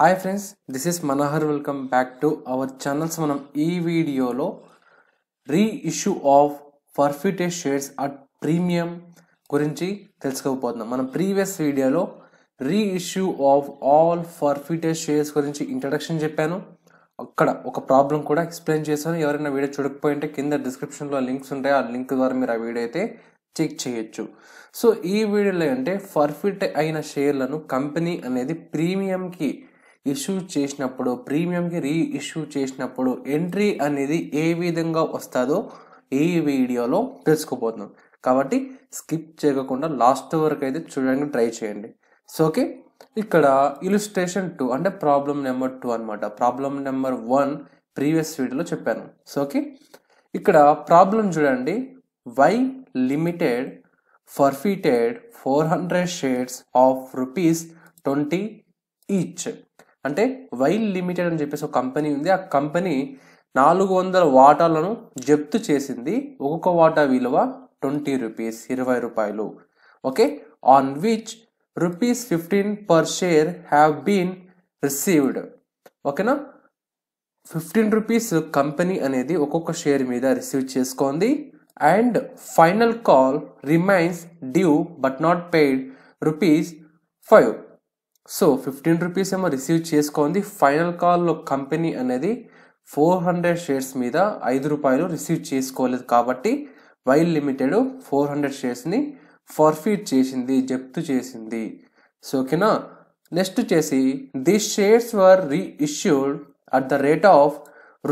hi friends this is Manohar welcome back to our channels మనం ఈ వీడియోలో reissue of forfeited shares at premium గురించి తెలుసుకోకపోతున్నాం మనం ప్రీవియస్ వీడియోలో reissue of all forfeited shares గురించి ఇంట్రడక్షన్ చెప్పాను అక్కడ ఒక ప్రాబ్లం కూడా ఎక్స్ప్లెయిన్ చేశాను ఎవరైనా వీడియో చూడకపోయింటే కింద డిస్క్రిప్షన్లో లింక్స్ ఉంటాయి ఆ లింక్ ద్వారా మీరు ఆ వీడియో అయితే చెక్ చేయొచ్చు సో ఈ వీడియోలో అంటే ఫర్ఫిట్ అయిన షేర్లను కంపెనీ అనేది ప్రీమియంకి ఇష్యూ చేసినప్పుడు ప్రీమియంకి రీ ఇష్యూ చేసినప్పుడు ఎంట్రీ అనేది ఏ విధంగా వస్తుందో ఈ వీడియోలో తెలుసుకుపోతున్నాం కాబట్టి స్కిప్ చేయకుండా లాస్ట్ వరకు అయితే చూడడానికి ట్రై చేయండి సో ఓకే ఇక్కడ ఇలిస్ట్రేషన్ టూ అంటే ప్రాబ్లం నెంబర్ టూ అనమాట ప్రాబ్లం నెంబర్ వన్ ప్రీవియస్ వీడియోలో చెప్పాను సో ఓకే ఇక్కడ ప్రాబ్లం చూడండి Y limited forfeited four hundred shares of rupees twenty each అంటే వైల్ లిమిటెడ్ అని చెప్పేసి ఒక కంపెనీ ఉంది ఆ కంపెనీ నాలుగు వందల వాటాలను జప్తు చేసింది ఒక్కొక్క వాటా విలువ ట్వంటీ రూపీస్ ఇరవై రూపాయలు okay on which rupees fifteen per share have been received ఓకేనా ఫిఫ్టీన్ రూపీస్ కంపెనీ అనేది ఒక్కొక్క షేర్ మీద రిసీవ్ చేసుకోండి and final call remains due but not paid rupees five so fifteen rupees ఏమో రిసీవ్ చేసుకుంది ఫైనల్ కాల్లో కంపెనీ అనేది ఫోర్ హండ్రెడ్ షేర్స్ మీద ఐదు రూపాయలు రిసీవ్ చేసుకోలేదు కాబట్టి వైల్డ్ లిమిటెడ్ ఫోర్ హండ్రెడ్ షేర్స్ని ఫర్ఫీట్ చేసింది జప్తు చేసింది సో ఓకేనా నెక్స్ట్ చేసి the shares were reissued at the rate of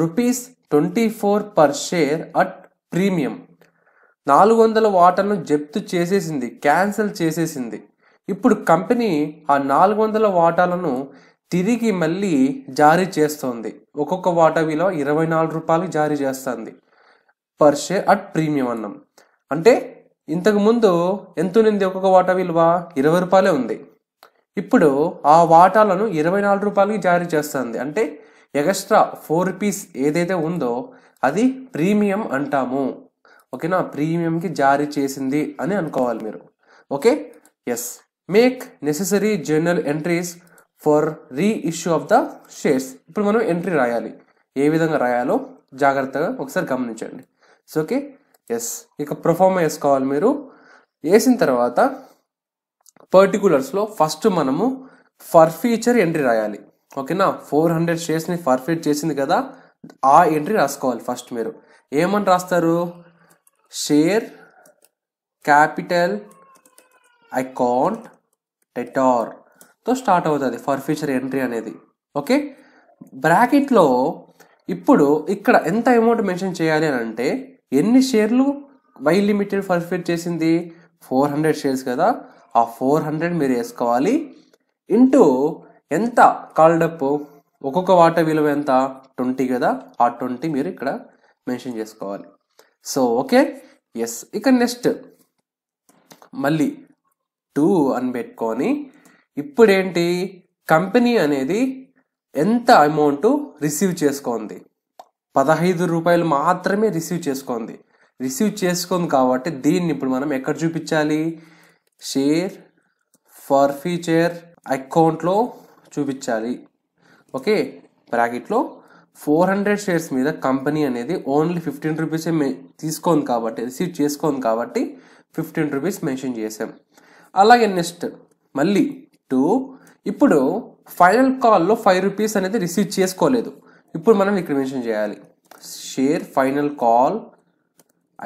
rupees twenty four per share at premium నాలుగు వందల వాటర్ను జప్తు చేసేసింది క్యాన్సిల్ చేసేసింది ఇప్పుడు కంపెనీ ఆ నాలుగు వందల వాటాలను తిరిగి మళ్ళీ జారీ చేస్తోంది ఒక్కొక్క వాటా విలువ ఇరవై నాలుగు రూపాయలు జారీ చేస్తుంది పర్ షేర్ అట్ ప్రీమియం అన్నం అంటే ఇంతకుముందు ఎంత ఉంది ఒక్కొక్క వాటా విలువ ఇరవై రూపాయలే ఉంది ఇప్పుడు ఆ వాటాలను ఇరవై నాలుగు రూపాయలకి జారీ చేస్తుంది అంటే ఎక్స్ట్రా ఫోర్ రూపీస్ ఏదైతే ఉందో అది ప్రీమియం అంటాము ఓకేనా ప్రీమియంకి జారీ చేసింది అని అనుకోవాలి మీరు okay yes make necessary journal entries for reissue of the shares ఇప్పుడు మనం ఎంట్రీ రాయాలి ఏ విధంగా రాయాలో జాగ్రత్తగా ఒకసారి గమనించండి సో ఓకే ఎస్ ఇక ప్రొఫామ్ వేసుకోవాలి మీరు వేసిన తర్వాత పర్టికులర్స్లో ఫస్ట్ మనము ఫర్ ఫీచర్ ఎంట్రీ రాయాలి ఓకేనా ఫోర్ హండ్రెడ్ షేర్స్ని ఫర్ఫిట్ చేసింది కదా ఆ ఎంట్రీ రాసుకోవాలి ఫస్ట్ మీరు ఏమని రాస్తారు షేర్ క్యాపిటల్ అకౌంట్ టెటార్తో స్టార్ట్ అవుతుంది ఫర్ ఫ్యూచర్ ఎంట్రీ అనేది ఓకే బ్రాకెట్లో ఇప్పుడు ఇక్కడ ఎంత అమౌంట్ మెన్షన్ చేయాలి అని అంటే ఎన్ని షేర్లు వై లిమిటెడ్ పర్ఫెక్ట్ చేసింది ఫోర్ హండ్రెడ్ షేర్స్ కదా ఆ ఫోర్ హండ్రెడ్ మీరు వేసుకోవాలి ఇంటూ ఎంత కాల్డప్ ఒక్కొక్క వాటర్ విలువ ఎంత ట్వంటీ కదా ఆ ట్వంటీ మీరు ఇక్కడ మెన్షన్ చేసుకోవాలి సో ఓకే ఎస్ ఇక నెక్స్ట్ మళ్ళీ టూ అని పెట్టుకొని ఇప్పుడేంటి కంపెనీ అనేది ఎంత అమౌంట్ రిసీవ్ చేసుకోండి పదహైదు రూపాయలు మాత్రమే రిసీవ్ చేసుకోండి రిసీవ్ చేసుకోంది కాబట్టి దీన్ని ఇప్పుడు మనం ఎక్కడ చూపించాలి షేర్ ఫర్ ఫ్యూచర్ అకౌంట్లో చూపించాలి ఓకే బ్రాకెట్లో ఫోర్ హండ్రెడ్ షేర్స్ మీద కంపెనీ అనేది ఓన్లీ ఫిఫ్టీన్ రూపీసే మే తీసుకోండి కాబట్టి రిసీవ్ చేసుకోండి కాబట్టి ఫిఫ్టీన్ రూపీస్ మెన్షన్ చేసాం అలాగే నెక్స్ట్ మళ్ళీ టూ ఇప్పుడు ఫైనల్ కాల్లో ఫైవ్ రూపీస్ అనేది రిసీవ్ చేసుకోలేదు ఇప్పుడు మనం ఇక్కడ మెన్షన్ చేయాలి షేర్ ఫైనల్ కాల్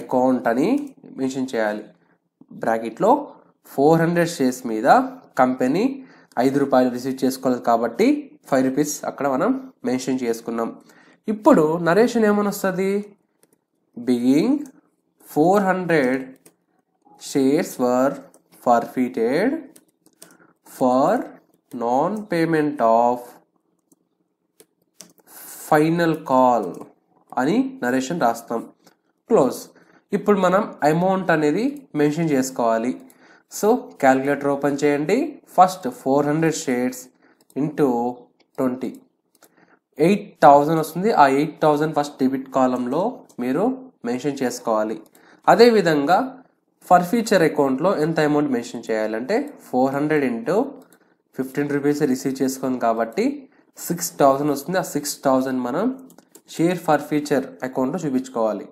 అకౌంట్ అని మెన్షన్ చేయాలి బ్రాకెట్లో ఫోర్ హండ్రెడ్ షేర్స్ మీద కంపెనీ ఐదు రూపాయలు రిసీవ్ చేసుకోలేదు కాబట్టి ఫైవ్ రూపీస్ అక్కడ మనం మెన్షన్ చేసుకున్నాం ఇప్పుడు నరేషన్ ఏమని వస్తుంది being four hundred shares were forfeited for non-payment of final call అని నరేషన్ రాస్తాం క్లోజ్ ఇప్పుడు మనం అమౌంట్ అనేది మెన్షన్ చేసుకోవాలి సో క్యాలిక్యులేటర్ ఓపెన్ చేయండి first four hundred shares into twenty eight thousand వస్తుంది ఆ ఎయిట్ థౌజండ్ ఫస్ట్ డెబిట్ కాలంలో మీరు మెన్షన్ చేసుకోవాలి అదేవిధంగా ఫర్ ఫ్యూచర్ అకౌంట్లో ఎంత అమౌంట్ మెన్షన్ చేయాలంటే four hundred into fifteen rupees receive చేసుకోండి కాబట్టి సిక్స్ థౌజండ్ వస్తుంది ఆ సిక్స్ థౌజండ్ మనం షేర్ ఫర్ ఫ్యూచర్ అకౌంట్లో చూపించుకోవాలి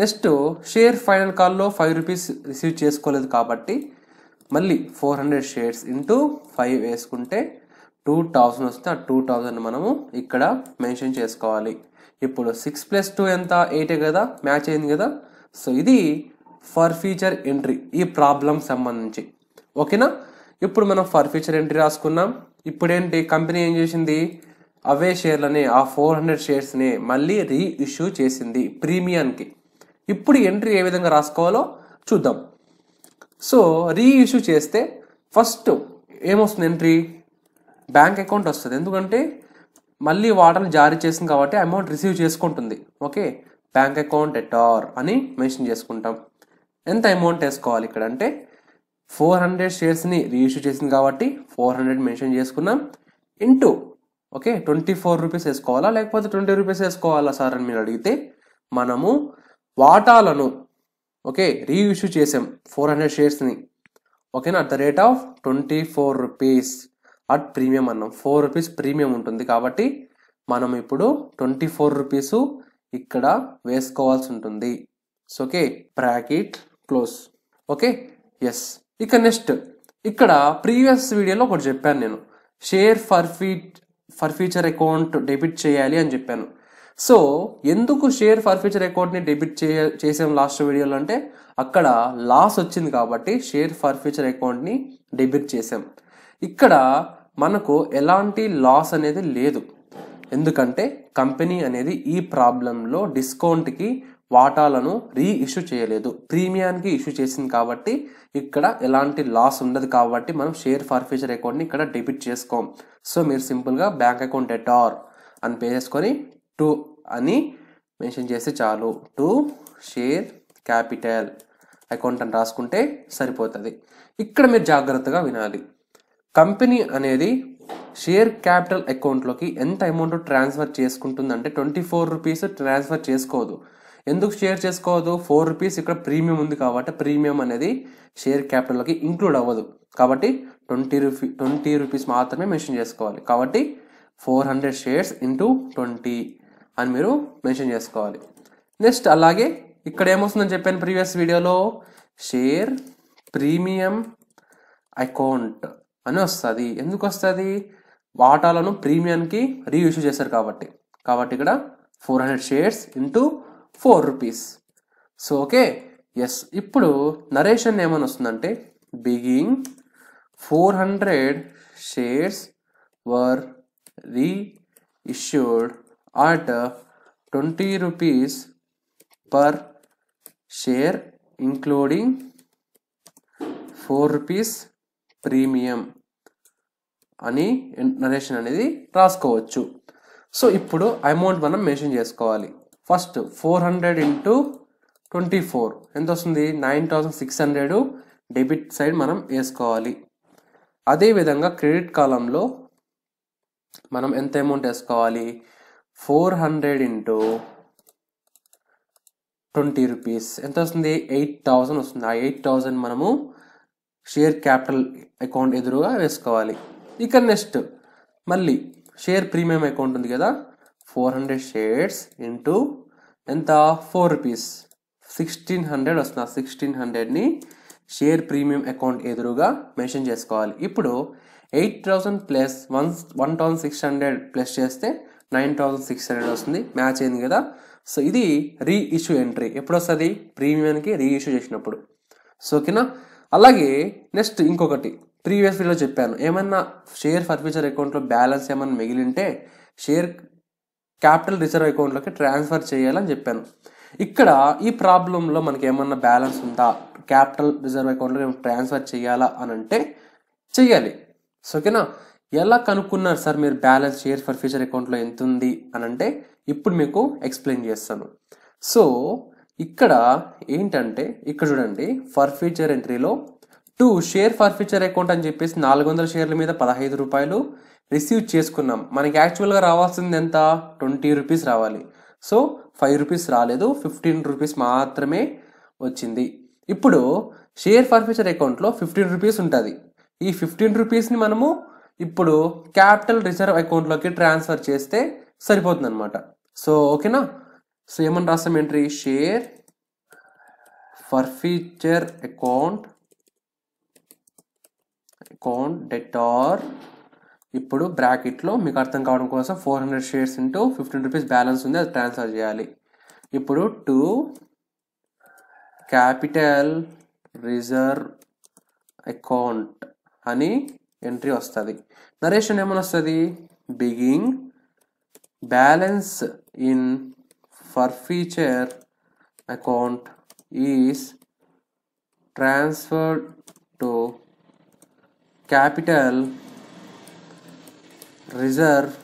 నెక్స్ట్ షేర్ ఫైనల్ కాల్లో ఫైవ్ రూపీస్ రిసీవ్ చేసుకోలేదు కాబట్టి మళ్ళీ four hundred shares into five వేసుకుంటే టూ థౌజండ్ వస్తే ఆ టూ థౌజండ్ మనము ఇక్కడ మెన్షన్ చేసుకోవాలి ఇప్పుడు సిక్స్ ప్లస్ టూ ఎంత ఎయిటే కదా మ్యాచ్ అయింది కదా సో ఇది ఫర్ ఫీచర్ ఎంట్రీ ఈ ప్రాబ్లం సంబంధించి ఓకేనా ఇప్పుడు మనం ఫర్ ఫ్యూచర్ ఎంట్రీ రాసుకున్నాం ఇప్పుడేంటి కంపెనీ ఏం చేసింది అవే షేర్లని ఆ ఫోర్ హండ్రెడ్ షేర్స్ని మళ్ళీ రీఇష్యూ చేసింది ప్రీమియంకి ఇప్పుడు ఎంట్రీ ఏ విధంగా రాసుకోవాలో చూద్దాం సో రీఇష్యూ చేస్తే ఫస్ట్ ఏమొస్తుంది ఎంట్రీ బ్యాంక్ అకౌంట్ వస్తుంది ఎందుకంటే మళ్ళీ వాటర్ని జారీ చేసింది కాబట్టి అమౌంట్ రిసీవ్ చేసుకుంటుంది okay bank account D R అని మెన్షన్ చేసుకుంటాం ఎంత అమౌంట్ వేసుకోవాలి ఇక్కడ అంటే ఫోర్ హండ్రెడ్ షేర్స్ని రీఇష్యూ చేసింది కాబట్టి ఫోర్ హండ్రెడ్ మెన్షన్ చేసుకున్నాం into okay twenty four rupees వేసుకోవాలా లేకపోతే ట్వంటీ రూపీస్ వేసుకోవాలా సార్ అని మీరు అడిగితే మనము వాటాలను ఓకే రీఇష్యూ చేసాం ఫోర్ హండ్రెడ్ షేర్స్ని ఓకేనా at the rate of twenty four rupees at premium అన్నాం ఫోర్ రూపీస్ ప్రీమియం ఉంటుంది కాబట్టి మనం ఇప్పుడు ట్వంటీ ఫోర్ రూపీస్ ఇక్కడ వేసుకోవాల్సి ఉంటుంది so okay bracket close okay yes ఇక నెక్స్ట్ ఇక్కడ ప్రీవియస్ వీడియోలో ఒకటి చెప్పాను నేను share forfeit forfeiture account debit చేయాలి అని చెప్పాను సో ఎందుకు షేర్ ఫర్ ఫ్యూచర్ అకౌంట్ని డెబిట్ చే చేసాం లాస్ట్ వీడియోలో అంటే అక్కడ లాస్ వచ్చింది కాబట్టి షేర్ ఫర్ ఫ్యూచర్ అకౌంట్ని డెబిట్ చేసాం ఇక్కడ మనకు ఎలాంటి లాస్ అనేది లేదు ఎందుకంటే కంపెనీ అనేది ఈ ప్రాబ్లంలో డిస్కౌంట్కి వాటాలను రీ ఇష్యూ చేయలేదు ప్రీమియానికి ఇష్యూ చేసింది కాబట్టి ఇక్కడ ఎలాంటి లాస్ ఉండదు కాబట్టి మనం షేర్ ఫర్ ఫ్యూచర్ అకౌంట్ని ఇక్కడ డెబిట్ చేసుకోం సో మీరు సింపుల్గా బ్యాంక్ అకౌంట్ ఎట్ ఆర్ అని పే చేసుకొని టు అని మెన్షన్ చేస్తే చాలు టు షేర్ క్యాపిటల్ అకౌంట్ అని రాసుకుంటే సరిపోతుంది ఇక్కడ మీరు జాగ్రత్తగా వినాలి కంపెనీ అనేది షేర్ క్యాపిటల్ అకౌంట్లోకి ఎంత అమౌంట్ ట్రాన్స్ఫర్ చేసుకుంటుందంటే ట్వంటీ ఫోర్ రూపీస్ ట్రాన్స్ఫర్ చేసుకోదు ఎందుకు షేర్ చేసుకోవద్దు ఫోర్ రూపీస్ ఇక్కడ ప్రీమియం ఉంది కాబట్టి ప్రీమియం అనేది షేర్ క్యాపిటల్లోకి ఇంక్లూడ్ అవ్వదు కాబట్టి ట్వంటీ రూపీ ట్వంటీ రూపీస్ మాత్రమే మెన్షన్ చేసుకోవాలి కాబట్టి four hundred shares into twenty అని మీరు మెన్షన్ చేసుకోవాలి నెక్స్ట్ అలాగే ఇక్కడ ఏమొస్తుందని చెప్పాను ప్రీవియస్ వీడియోలో షేర్ ప్రీమియం అకౌంట్ అని వస్తుంది ఎందుకు వస్తుంది వాటాలను ప్రీమియంకి రీఇష్యూ చేశారు కాబట్టి కాబట్టి ఇక్కడ four hundred shares into four rupees so okay yes ఇప్పుడు నరేషన్ ఏమని వస్తుందంటే being four hundred shares were reissued at twenty rupees per share including four rupees premium అని నరేషన్ అనేది రాసుకోవచ్చు సో ఇప్పుడు అమౌంట్ మనం మెన్షన్ చేసుకోవాలి first four hundred into twenty four ఎంత వస్తుంది nine thousand six hundred debit side మనం వేసుకోవాలి అదేవిధంగా క్రెడిట్ కాలంలో మనం ఎంత అమౌంట్ వేసుకోవాలి four hundred into twenty rupees ఎంత వస్తుంది ఎయిట్ థౌసండ్ వస్తుంది ఆ ఎయిట్ థౌసండ్ మనము షేర్ క్యాపిటల్ అకౌంట్ ఎదురుగా వేసుకోవాలి ఇక నెక్స్ట్ మళ్ళీ షేర్ ప్రీమియం అకౌంట్ ఉంది కదా ఫోర్ హండ్రెడ్ షేర్స్ ఇంటూ ఎంత ఫోర్ రూపీస్ సిక్స్టీన్ హండ్రెడ్ ఆ సిక్స్టీన్ హండ్రెడ్ని షేర్ ప్రీమియం అకౌంట్ ఎదురుగా మెన్షన్ చేసుకోవాలి ఇప్పుడు eight thousand plus one one thousand six hundred plus చేస్తే నైన్ థౌసండ్ సిక్స్ హండ్రెడ్ వస్తుంది మ్యాచ్ అయింది కదా సో ఇది రీ ఇష్యూ ఎంట్రీ ఎప్పుడు వస్తుంది ప్రీమియంకి రీ ఇష్యూ చేసినప్పుడు సో ఓకేనా అలాగే నెక్స్ట్ ఇంకొకటి ప్రీవియస్ వీడియోలో చెప్పాను ఏమన్నా షేర్ ఫర్ ఫ్యూచర్ అకౌంట్లో బ్యాలెన్స్ ఏమన్నా మిగిలింటే షేర్ క్యాపిటల్ రిజర్వ్ అకౌంట్లోకి ట్రాన్స్ఫర్ చేయాలని చెప్పాను ఇక్కడ ఈ ప్రాబ్లంలో మనకి ఏమన్నా బ్యాలెన్స్ ఉందా క్యాపిటల్ రిజర్వ్ అకౌంట్లో ట్రాన్స్ఫర్ చేయాలా అని అంటే చెయ్యాలి ఓకేనా ఎలా కనుక్కున్నారు సార్ మీరు బ్యాలెన్స్ షేర్ ఫర్ ఫ్యూచర్ అకౌంట్లో ఎంత ఉంది అని అంటే ఇప్పుడు మీకు ఎక్స్ప్లెయిన్ చేస్తాను సో ఇక్కడ ఏంటంటే ఇక్కడ చూడండి ఫర్ ఫ్యూచర్ ఎంట్రీలో to share forfeiture account అని చెప్పేసి నాలుగు వందల షేర్ల మీద పదహైదు రూపాయలు రిసీవ్ చేసుకున్నాం మనకి యాక్చువల్గా రావాల్సింది ఎంత ట్వంటీ రూపీస్ రావాలి సో ఫైవ్ రూపీస్ రాలేదు ఫిఫ్టీన్ రూపీస్ మాత్రమే వచ్చింది ఇప్పుడు షేర్ ఫర్ ఫ్యూచర్ అకౌంట్లో ఫిఫ్టీన్ రూపీస్ ఉంటుంది ఈ ఫిఫ్టీన్ రూపీస్ని మనము ఇప్పుడు క్యాపిటల్ రిజర్వ్ అకౌంట్లోకి ట్రాన్స్ఫర్ చేస్తే సరిపోతుంది అనమాట సో ఓకేనా సో ఏమని రాస్తాం entry share forfeiture account account debtor ఇప్పుడు బ్రాకెట్లో మీకు అర్థం కావడం కోసం four hundred shares into fifteen rupees balance ఉంది అది ట్రాన్స్ఫర్ చేయాలి ఇప్పుడు టూ క్యాపిటల్ రిజర్వ్ అకౌంట్ అని ఎంట్రీ వస్తుంది నరేషన్ ఏమని వస్తుంది being balance in forfeiture account is transferred to capital reserve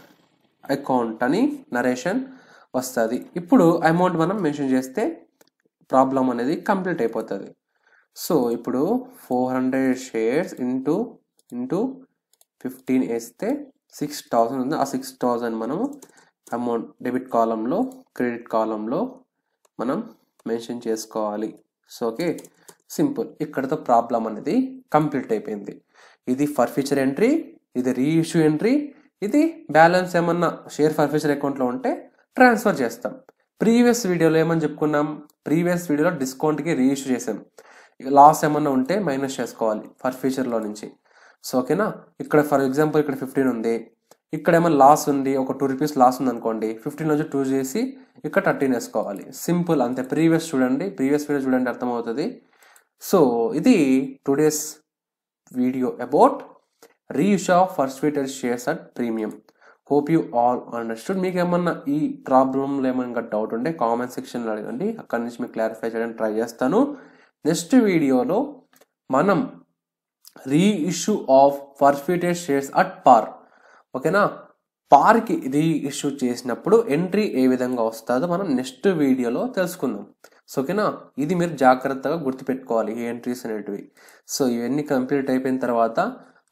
account అని నరేషన్ వస్తుంది ఇప్పుడు అమౌంట్ మనం మెన్షన్ చేస్తే ప్రాబ్లం అనేది కంప్లీట్ అయిపోతుంది సో ఇప్పుడు four hundred shares into into fifteen వేస్తే సిక్స్ థౌజండ్ ఉంది ఆ సిక్స్ థౌజండ్ మనము అమౌంట్ డెబిట్ కాలంలో క్రెడిట్ కాలంలో మనం మెన్షన్ చేసుకోవాలి సో ఓకే సింపుల్ ఇక్కడతో ప్రాబ్లం అనేది కంప్లీట్ అయిపోయింది ఇది ఫర్ ఫ్యూచర్ ఎంట్రీ ఇది రీఇష్యూ ఎంట్రీ ఇది బ్యాలెన్స్ ఏమన్నా షేర్ ఫర్ ఫ్యూచర్ అకౌంట్లో ఉంటే ట్రాన్స్ఫర్ చేస్తాం ప్రీవియస్ వీడియోలో ఏమని చెప్పుకున్నాం ప్రీవియస్ వీడియోలో డిస్కౌంట్కి రీఇష్యూ చేసాం లాస్ ఏమన్నా ఉంటే మైనస్ చేసుకోవాలి ఫర్ ఫ్యూచర్లో నుంచి సో ఓకేనా ఇక్కడ ఫర్ ఎగ్జాంపుల్ ఇక్కడ ఫిఫ్టీన్ ఉంది ఇక్కడ ఏమైనా లాస్ ఉంది ఒక టూ రూపీస్ లాస్ ఉంది అనుకోండి ఫిఫ్టీన్ నుంచి టూ చేసి ఇక్కడ థర్టీన్ వేసుకోవాలి సింపుల్ అంతే ప్రీవియస్ చూడండి ప్రీవియస్ వీడియో చూడండి అర్థమవుతుంది సో ఇది today's video about reissue of forfeited shares at premium hope you all understood మీకు ఏమన్నా ఈ ప్రాబ్లంలో ఏమైనా డౌట్ ఉంటే కామెంట్ సెక్షన్లో అడగండి అక్కడి నుంచి మీకు క్లారిఫై చేయడానికి ట్రై చేస్తాను నెక్స్ట్ వీడియోలో మనం reissue of forfeited shares at par ఓకేనా పార్కి రీఇష్యూ చేసినప్పుడు ఎంట్రీ ఏ విధంగా వస్తుందో మనం నెక్స్ట్ వీడియోలో తెలుసుకుందాం సో ఓకేనా ఇది మీరు జాగ్రత్తగా గుర్తుపెట్టుకోవాలి ఈ ఎంట్రీస్ అనేటివి సో ఇవన్నీ కంప్లీట్ అయిపోయిన తర్వాత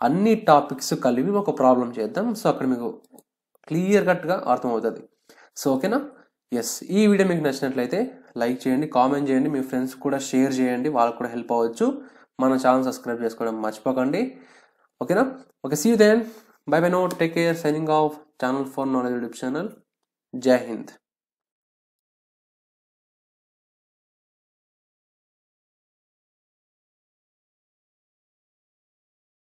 అన్ని టాపిక్స్ కలిపి ఒక ప్రాబ్లం చేద్దాం సో అక్కడ మీకు క్లియర్ కట్గా అర్థమవుతుంది సో ఓకేనా ఎస్ ఈ వీడియో మీకు నచ్చినట్లయితే లైక్ చేయండి కామెంట్ చేయండి మీ ఫ్రెండ్స్ కూడా షేర్ చేయండి వాళ్ళకు కూడా హెల్ప్ అవ్వచ్చు మన ఛానల్ సబ్స్క్రైబ్ చేసుకోవడం మర్చిపోకండి ఓకేనా okay see then bye bye no take care signing off channel for knowledge YouTube channel జై హింద్